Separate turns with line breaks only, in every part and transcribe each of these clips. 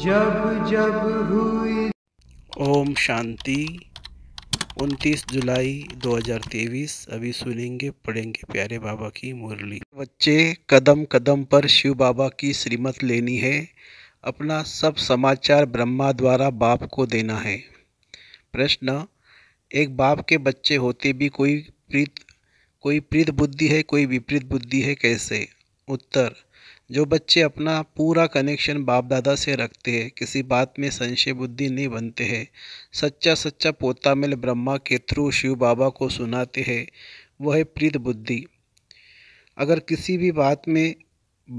जब जब हुई ओम शांति 29 जुलाई 2023 अभी सुनेंगे पढ़ेंगे प्यारे बाबा की मुरली बच्चे कदम कदम पर शिव बाबा की श्रीमत लेनी है अपना सब समाचार ब्रह्मा द्वारा बाप को देना है प्रश्न एक बाप के बच्चे होते भी कोई प्रीत कोई प्रीत बुद्धि है कोई विपरीत बुद्धि है कैसे उत्तर जो बच्चे अपना पूरा कनेक्शन बाप दादा से रखते हैं किसी बात में संशय बुद्धि नहीं बनते हैं सच्चा सच्चा पोता मिल ब्रह्मा के थ्रू शिव बाबा को सुनाते हैं वह है प्रीत बुद्धि अगर किसी भी बात में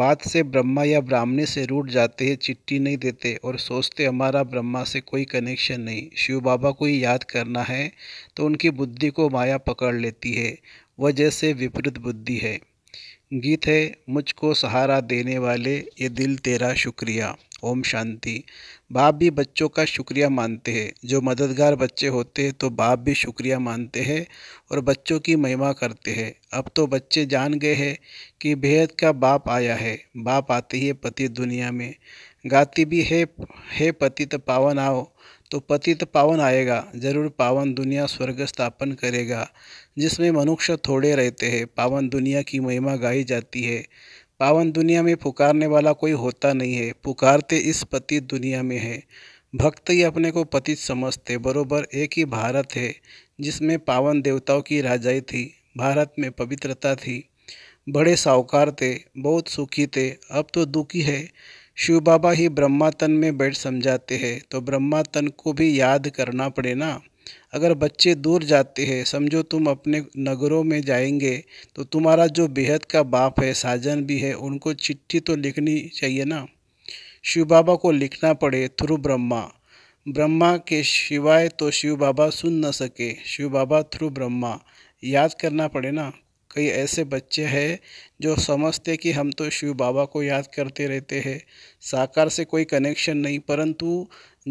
बात से ब्रह्मा या ब्राह्मणी से रूट जाते हैं चिट्ठी नहीं देते और सोचते हमारा ब्रह्मा से कोई कनेक्शन नहीं शिव बाबा को ही याद करना है तो उनकी बुद्धि को माया पकड़ लेती है वह जैसे विपरीत बुद्धि है गीत है मुझको सहारा देने वाले ये दिल तेरा शुक्रिया ओम शांति बाप भी बच्चों का शुक्रिया मानते हैं जो मददगार बच्चे होते हैं तो बाप भी शुक्रिया मानते हैं और बच्चों की महिमा करते हैं अब तो बच्चे जान गए हैं कि बेहद का बाप आया है बाप आते ही पति दुनिया में गाती भी है हे पतित पावन आओ तो पतित पावन आएगा जरूर पावन दुनिया स्वर्ग स्थापन करेगा जिसमें मनुष्य थोड़े रहते हैं पावन दुनिया की महिमा गाई जाती है पावन दुनिया में पुकारने वाला कोई होता नहीं है पुकारते इस पतित दुनिया में है भक्त ही अपने को पतित समझते बरोबर एक ही भारत है जिसमें पावन देवताओं की राजाई थी भारत में पवित्रता थी बड़े साहूकार थे बहुत सुखी थे अब तो दुखी है शिव बाबा ही ब्रह्मा तन में बैठ समझाते हैं तो ब्रह्मा तन को भी याद करना पड़े ना अगर बच्चे दूर जाते हैं समझो तुम अपने नगरों में जाएंगे तो तुम्हारा जो बेहद का बाप है साजन भी है उनको चिट्ठी तो लिखनी चाहिए ना शिव बाबा को लिखना पड़े थ्रू ब्रह्मा ब्रह्मा के शिवाय तो शिव बाबा सुन न सके शिव बाबा थ्रू ब्रह्मा याद करना पड़े ना कई ऐसे बच्चे हैं जो समझते कि हम तो शिव बाबा को याद करते रहते हैं साकार से कोई कनेक्शन नहीं परंतु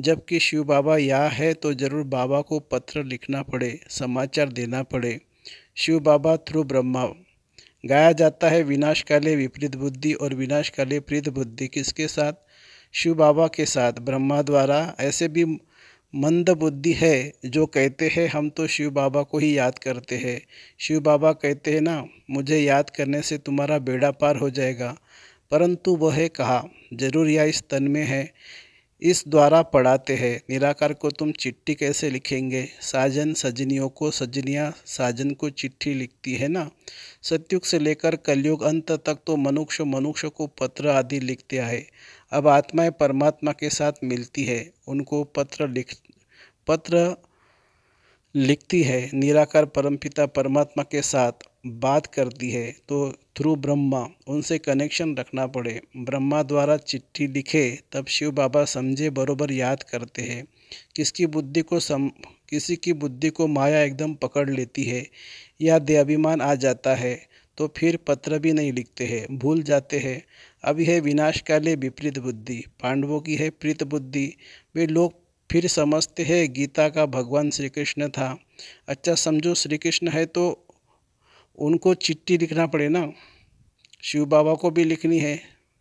जबकि शिव बाबा या है तो ज़रूर बाबा को पत्र लिखना पड़े समाचार देना पड़े शिव बाबा थ्रू ब्रह्मा गाया जाता है विनाश काले विपरीत बुद्धि और विनाश काले प्रीत बुद्धि किसके साथ शिव बाबा के साथ ब्रह्मा द्वारा ऐसे भी मंदबुद्धि है जो कहते हैं हम तो शिव बाबा को ही याद करते हैं शिव बाबा कहते हैं ना मुझे याद करने से तुम्हारा बेड़ा पार हो जाएगा परंतु वह कहा जरूर यह इस तन में है इस द्वारा पढ़ाते हैं निराकार को तुम चिट्ठी कैसे लिखेंगे साजन सजनियों को सजनियाँ साजन को चिट्ठी लिखती है ना सत्युग से लेकर कलयुग अंत तक तो मनुष्य मनुष्य को पत्र आदि लिखते आए अब आत्माएं परमात्मा के साथ मिलती है उनको पत्र लिख पत्र लिखती है निराकार परमपिता परमात्मा के साथ बात करती है तो थ्रू ब्रह्मा उनसे कनेक्शन रखना पड़े ब्रह्मा द्वारा चिट्ठी लिखे तब शिव बाबा समझे बरोबर याद करते हैं किसकी बुद्धि को सम किसी की बुद्धि को माया एकदम पकड़ लेती है या देभिमान आ जाता है तो फिर पत्र भी नहीं लिखते हैं भूल जाते हैं अब यह विनाश का विपरीत बुद्धि पांडवों की है प्रीत बुद्धि वे लोग फिर समझते हैं गीता का भगवान श्री कृष्ण था अच्छा समझो श्री कृष्ण है तो उनको चिट्ठी लिखना पड़े ना शिव बाबा को भी लिखनी है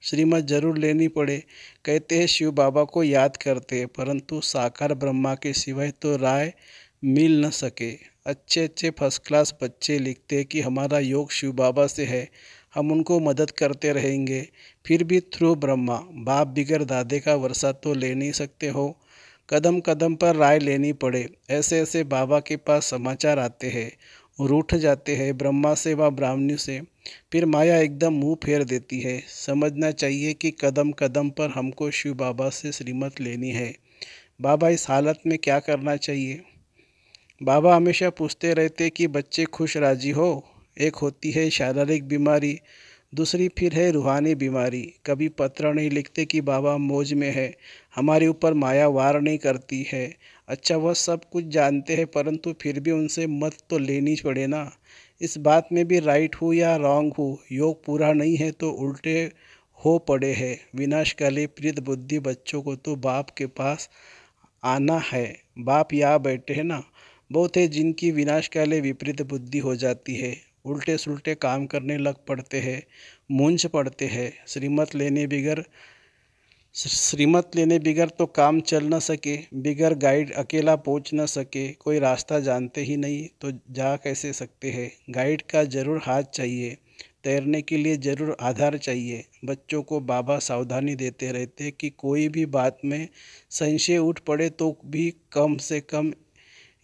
श्रीमद जरूर लेनी पड़े कहते हैं शिव बाबा को याद करते परंतु साकार ब्रह्मा के सिवाय तो राय मिल न सके अच्छे अच्छे फर्स्ट क्लास बच्चे लिखते कि हमारा योग शिव बाबा से है हम उनको मदद करते रहेंगे फिर भी थ्रू ब्रह्मा बाप बिगर दादे का वर्षा तो ले नहीं सकते हो कदम कदम पर राय लेनी पड़े ऐसे ऐसे बाबा के पास समाचार आते हैं रूठ जाते हैं ब्रह्मा से व ब्राह्मणी से फिर माया एकदम मुंह फेर देती है समझना चाहिए कि कदम कदम पर हमको शिव बाबा से श्रीमत लेनी है बाबा इस हालत में क्या करना चाहिए बाबा हमेशा पूछते रहते कि बच्चे खुश राजी हो एक होती है शारीरिक बीमारी दूसरी फिर है रूहानी बीमारी कभी पत्र नहीं लिखते कि बाबा मौज में है हमारे ऊपर माया वार नहीं करती है अच्छा वह सब कुछ जानते हैं परंतु फिर भी उनसे मत तो लेनी पड़े ना इस बात में भी राइट हो या रॉन्ग हो योग पूरा नहीं है तो उल्टे हो पड़े है विनाशकाली प्रीत बुद्धि बच्चों को तो बाप के पास आना है बाप या बैठे हैं ना बहुत है जिनकी विनाशकाली विपरीत बुद्धि हो जाती है उल्टे सुलटे काम करने लग पड़ते हैं मूंझ पड़ते हैं श्रीमत लेने बिगर श्रीमत लेने बिगर तो काम चल न सके बिगर गाइड अकेला पहुंच न सके कोई रास्ता जानते ही नहीं तो जा कैसे सकते हैं गाइड का ज़रूर हाथ चाहिए तैरने के लिए ज़रूर आधार चाहिए बच्चों को बाबा सावधानी देते रहते कि कोई भी बात में संशय उठ पड़े तो भी कम से कम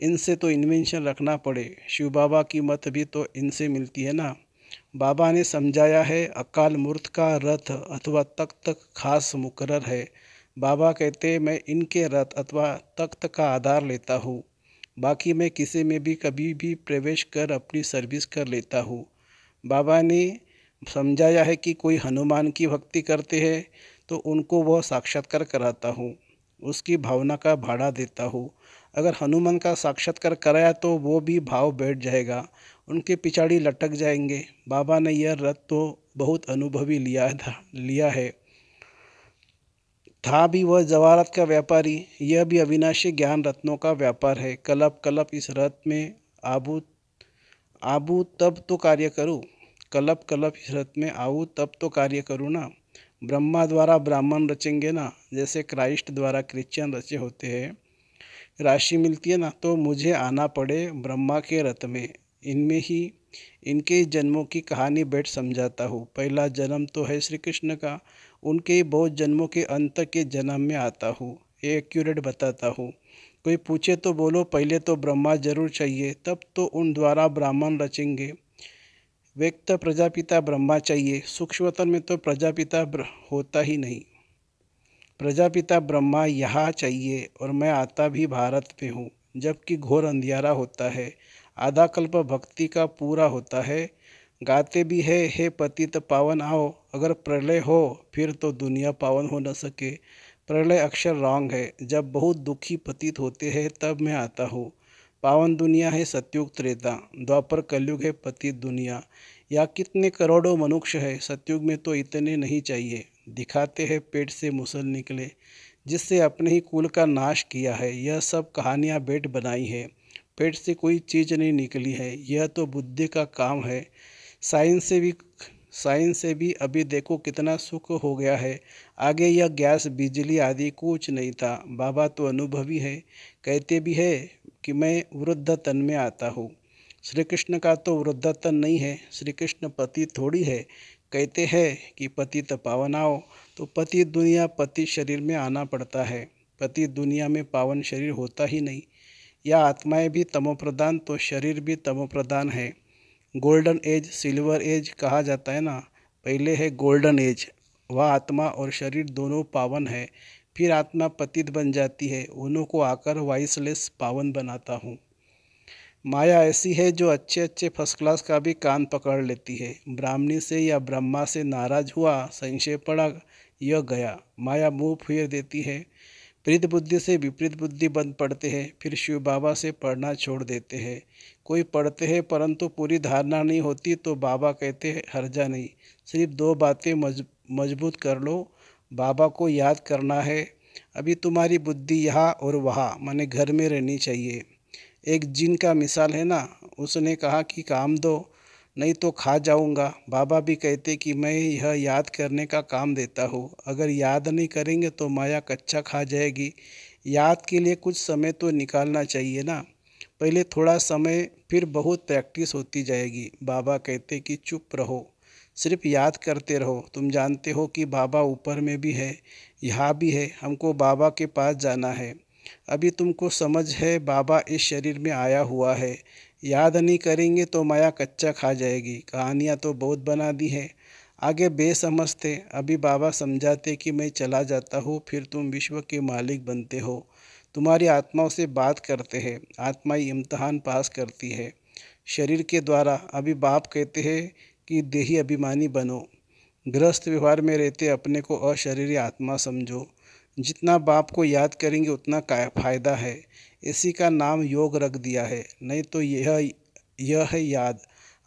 इनसे तो इन्वेंशन रखना पड़े शिव बाबा की मत भी तो इनसे मिलती है ना बाबा ने समझाया है अकाल मूर्त का रथ अथवा तख्त खास मुकरर है बाबा कहते मैं इनके रथ अथवा तख्त का आधार लेता हूँ बाकी मैं किसी में भी कभी भी प्रवेश कर अपनी सर्विस कर लेता हूँ बाबा ने समझाया है कि कोई हनुमान की भक्ति करते हैं तो उनको वह साक्षात्कार कराता हूँ उसकी भावना का भाड़ा देता हूँ अगर हनुमान का साक्षात्कार कराया तो वो भी भाव बैठ जाएगा उनके पिछाड़ी लटक जाएंगे बाबा ने यह रथ तो बहुत अनुभवी लिया था लिया है था भी वह जवाहरत का व्यापारी यह भी अविनाशी ज्ञान रत्नों का व्यापार है कलप कलप इस रथ में आबू आबू तब तो कार्य करूँ कलप कलप इस रथ में आऊँ तब तो कार्य करूँ ना ब्रह्मा द्वारा ब्राह्मण रचेंगे ना जैसे क्राइस्ट द्वारा क्रिश्चियन रचे होते हैं राशि मिलती है ना तो मुझे आना पड़े ब्रह्मा के रथ में इनमें ही इनके जन्मों की कहानी बैठ समझाता हूँ पहला जन्म तो है श्री कृष्ण का उनके बहुत जन्मों के अंत के जन्म में आता हूँ ये एक्यूरेट बताता हूँ कोई पूछे तो बोलो पहले तो ब्रह्मा जरूर चाहिए तब तो उन द्वारा ब्राह्मण रचेंगे व्यक्त प्रजापिता ब्रह्मा चाहिए सूक्ष्मतन में तो प्रजापिता होता ही नहीं प्रजापिता ब्रह्मा यहाँ चाहिए और मैं आता भी भारत पे हूँ जबकि घोर अंधियारा होता है आधा कल्प भक्ति का पूरा होता है गाते भी है हे पति तो पावन आओ अगर प्रलय हो फिर तो दुनिया पावन हो न सके प्रलय अक्षर रॉन्ग है जब बहुत दुखी पतित होते हैं तब मैं आता हूँ पावन दुनिया है सत्युग त्रेता द्वापर कलयुग है पतित दुनिया या कितने करोड़ों मनुष्य है सत्युग में तो इतने नहीं चाहिए दिखाते हैं पेट से मुसल निकले जिससे अपने ही कुल का नाश किया है यह सब कहानियाँ बेट बनाई है पेट से कोई चीज़ नहीं निकली है यह तो बुद्धि का काम है साइंस से भी साइंस से भी अभी देखो कितना सुख हो गया है आगे यह गैस बिजली आदि कुछ नहीं था बाबा तो अनुभवी है कहते भी है कि मैं वृद्ध तन में आता हूँ श्री कृष्ण का तो वृद्ध तन नहीं है श्री कृष्ण पति थोड़ी है कहते हैं कि पति तो पावन आओ तो पति दुनिया पति शरीर में आना पड़ता है पति दुनिया में पावन शरीर होता ही नहीं या आत्माएं भी तमोप्रदान तो शरीर भी तमोप्रदान है गोल्डन एज सिल्वर एज कहा जाता है ना पहले है गोल्डन एज वह आत्मा और शरीर दोनों पावन है फिर आत्मा पतित बन जाती है उन्हों को आकर वॉइसलेस पावन बनाता हूँ माया ऐसी है जो अच्छे अच्छे फर्स्ट क्लास का भी कान पकड़ लेती है ब्राह्मणी से या ब्रह्मा से नाराज हुआ संशय पड़ा यह गया माया मुँह फेर देती है प्रीत बुद्धि से विपरीत बुद्धि बंद पड़ते हैं फिर शिव बाबा से पढ़ना छोड़ देते हैं कोई पढ़ते हैं परंतु पूरी धारणा नहीं होती तो बाबा कहते हैं हर्जा नहीं सिर्फ दो बातें मज, मजबूत कर लो बाबा को याद करना है अभी तुम्हारी बुद्धि यहाँ और वहाँ माने घर में रहनी चाहिए एक जिन का मिसाल है ना उसने कहा कि काम दो नहीं तो खा जाऊंगा बाबा भी कहते कि मैं यह याद करने का काम देता हूँ अगर याद नहीं करेंगे तो माया कच्चा खा जाएगी याद के लिए कुछ समय तो निकालना चाहिए ना पहले थोड़ा समय फिर बहुत प्रैक्टिस होती जाएगी बाबा कहते कि चुप रहो सिर्फ याद करते रहो तुम जानते हो कि बाबा ऊपर में भी है यहाँ भी है हमको बाबा के पास जाना है अभी तुमको समझ है बाबा इस शरीर में आया हुआ है याद नहीं करेंगे तो माया कच्चा खा जाएगी कहानियाँ तो बहुत बना दी हैं आगे बेसमझ थे अभी बाबा समझाते कि मैं चला जाता हूँ फिर तुम विश्व के मालिक बनते हो तुम्हारी आत्माओं से बात करते हैं आत्मा ही इम्तहान पास करती है शरीर के द्वारा अभी बाप कहते हैं कि देही अभिमानी बनो गृहस्थ व्यवहार में रहते अपने को अशरीरी आत्मा समझो जितना बाप को याद करेंगे उतना फायदा है इसी का नाम योग रख दिया है नहीं तो यह यह है याद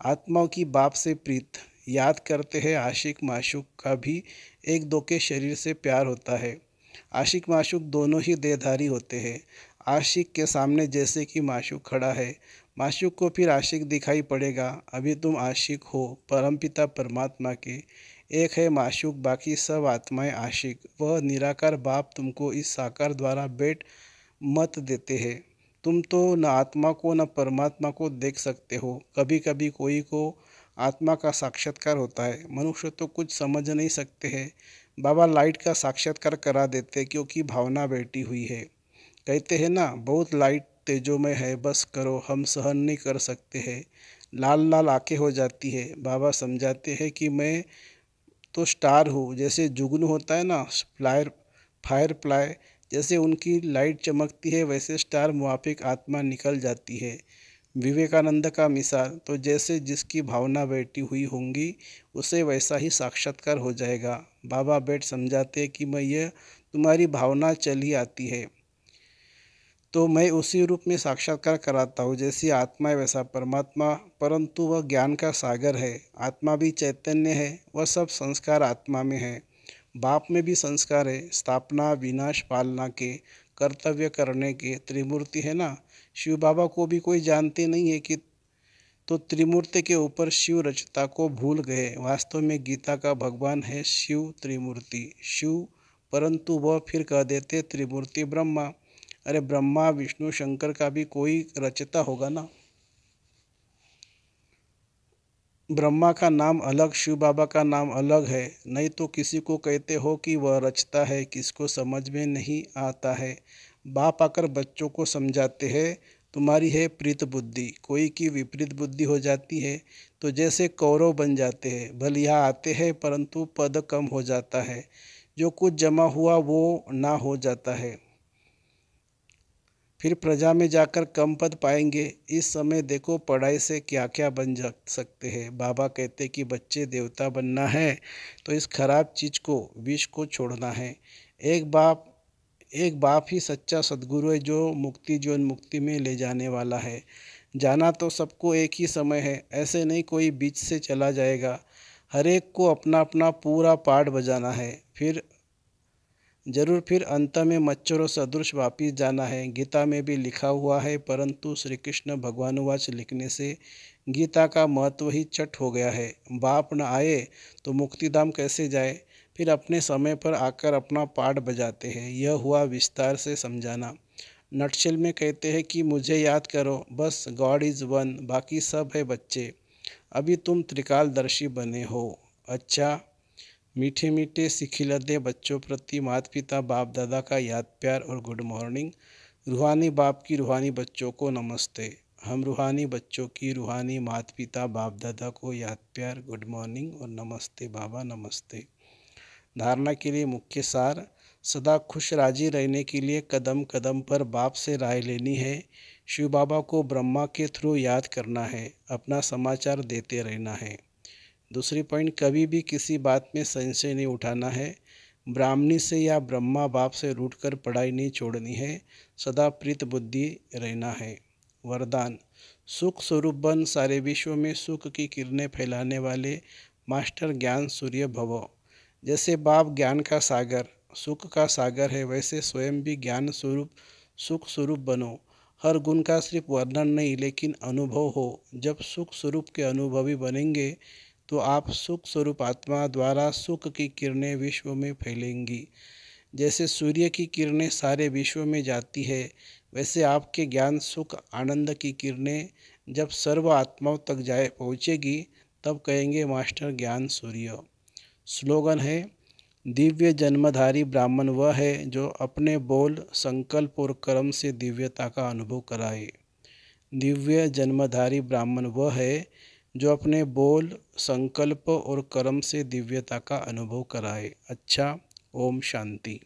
आत्माओं की बाप से प्रीत याद करते हैं आशिक माशुक का भी एक दो के शरीर से प्यार होता है आशिक माशुक दोनों ही देधारी होते हैं आशिक के सामने जैसे कि माशुक खड़ा है माशुक को फिर आशिक दिखाई पड़ेगा अभी तुम आशिक हो परमपिता परमात्मा के एक है माशुक बाकी सब आत्माएं आशिक वह निराकार बाप तुमको इस साकार द्वारा बेट मत देते हैं तुम तो न आत्मा को न परमात्मा को देख सकते हो कभी कभी कोई को आत्मा का साक्षात्कार होता है मनुष्य तो कुछ समझ नहीं सकते हैं बाबा लाइट का साक्षात्कार करा देते क्योंकि भावना बैठी हुई है कहते हैं ना बहुत लाइट तेजोमय है बस करो हम सहन नहीं कर सकते हैं लाल लाल आँखें हो जाती है बाबा समझाते हैं कि मैं तो स्टार हूँ जैसे जुगनू होता है ना फ्लायर फायर फ्लाय जैसे उनकी लाइट चमकती है वैसे स्टार मुआफिक आत्मा निकल जाती है विवेकानंद का मिसाल तो जैसे जिसकी भावना बैठी हुई होंगी उसे वैसा ही साक्षात्कार हो जाएगा बाबा बैठ समझाते कि मैं यह तुम्हारी भावना चली आती है तो मैं उसी रूप में साक्षात्कार कराता हूँ जैसी आत्मा है वैसा परमात्मा परंतु वह ज्ञान का सागर है आत्मा भी चैतन्य है वह सब संस्कार आत्मा में है बाप में भी संस्कार है स्थापना विनाश पालना के कर्तव्य करने के त्रिमूर्ति है ना शिव बाबा को भी कोई जानते नहीं है कि तो त्रिमूर्ति के ऊपर शिव रचता को भूल गए वास्तव में गीता का भगवान है शिव त्रिमूर्ति शिव परंतु वह फिर कह देते त्रिमूर्ति ब्रह्मा अरे ब्रह्मा विष्णु शंकर का भी कोई रचता होगा ना ब्रह्मा का नाम अलग शिव बाबा का नाम अलग है नहीं तो किसी को कहते हो कि वह रचता है किसको समझ में नहीं आता है बाप आकर बच्चों को समझाते हैं तुम्हारी है प्रीत बुद्धि कोई की विपरीत बुद्धि हो जाती है तो जैसे कौरव बन जाते हैं भले यहाँ आते हैं परंतु पद कम हो जाता है जो कुछ जमा हुआ वो ना हो जाता है फिर प्रजा में जाकर कम पद पाएंगे इस समय देखो पढ़ाई से क्या क्या बन जा सकते हैं बाबा कहते कि बच्चे देवता बनना है तो इस खराब चीज़ को विष को छोड़ना है एक बाप एक बाप ही सच्चा सदगुरु है जो मुक्ति जीवन मुक्ति में ले जाने वाला है जाना तो सबको एक ही समय है ऐसे नहीं कोई बीच से चला जाएगा हर एक को अपना अपना पूरा पार्ट बजाना है फिर जरूर फिर अंत में मच्छरों सदृश वापिस जाना है गीता में भी लिखा हुआ है परंतु श्री कृष्ण भगवानुवाच लिखने से गीता का महत्व ही चट हो गया है बाप न आए तो मुक्तिधाम कैसे जाए फिर अपने समय पर आकर अपना पाठ बजाते हैं यह हुआ विस्तार से समझाना नटशिल में कहते हैं कि मुझे याद करो बस गॉड इज़ वन बाकी सब है बच्चे अभी तुम त्रिकालदर्शी बने हो अच्छा मीठे मीठे सिखिलदे बच्चों प्रति माता पिता बाप दादा का याद प्यार और गुड मॉर्निंग रूहानी बाप की रूहानी बच्चों को नमस्ते हम रूहानी बच्चों की रूहानी मात पिता बाप दादा को याद प्यार गुड मॉर्निंग और नमस्ते बाबा नमस्ते धारणा के लिए मुख्य सार सदा खुश राजी रहने के लिए कदम कदम पर बाप से राय लेनी है शिव बाबा को ब्रह्मा के थ्रू याद करना है अपना समाचार देते रहना है दूसरी पॉइंट कभी भी किसी बात में संशय नहीं उठाना है ब्राह्मणी से या ब्रह्मा बाप से रूट कर पढ़ाई नहीं छोड़नी है सदा प्रीत बुद्धि रहना है वरदान सुख स्वरूप बन सारे विश्व में सुख की किरणें फैलाने वाले मास्टर ज्ञान सूर्य भव जैसे बाप ज्ञान का सागर सुख का सागर है वैसे स्वयं भी ज्ञान स्वरूप सुख स्वरूप बनो हर गुण का सिर्फ वर्णन नहीं लेकिन अनुभव हो जब सुख स्वरूप के अनुभवी बनेंगे तो आप सुख स्वरूप आत्मा द्वारा सुख की किरणें विश्व में फैलेंगी जैसे सूर्य की किरणें सारे विश्व में जाती है वैसे आपके ज्ञान सुख आनंद की किरणें जब सर्व आत्माओं तक जाए पहुँचेगी तब कहेंगे मास्टर ज्ञान सूर्य स्लोगन है दिव्य जन्मधारी ब्राह्मण वह है जो अपने बोल संकल्प और कर्म से दिव्यता का अनुभव कराए दिव्य जन्मधारी ब्राह्मण वह है जो अपने बोल संकल्प और कर्म से दिव्यता का अनुभव कराए अच्छा ओम शांति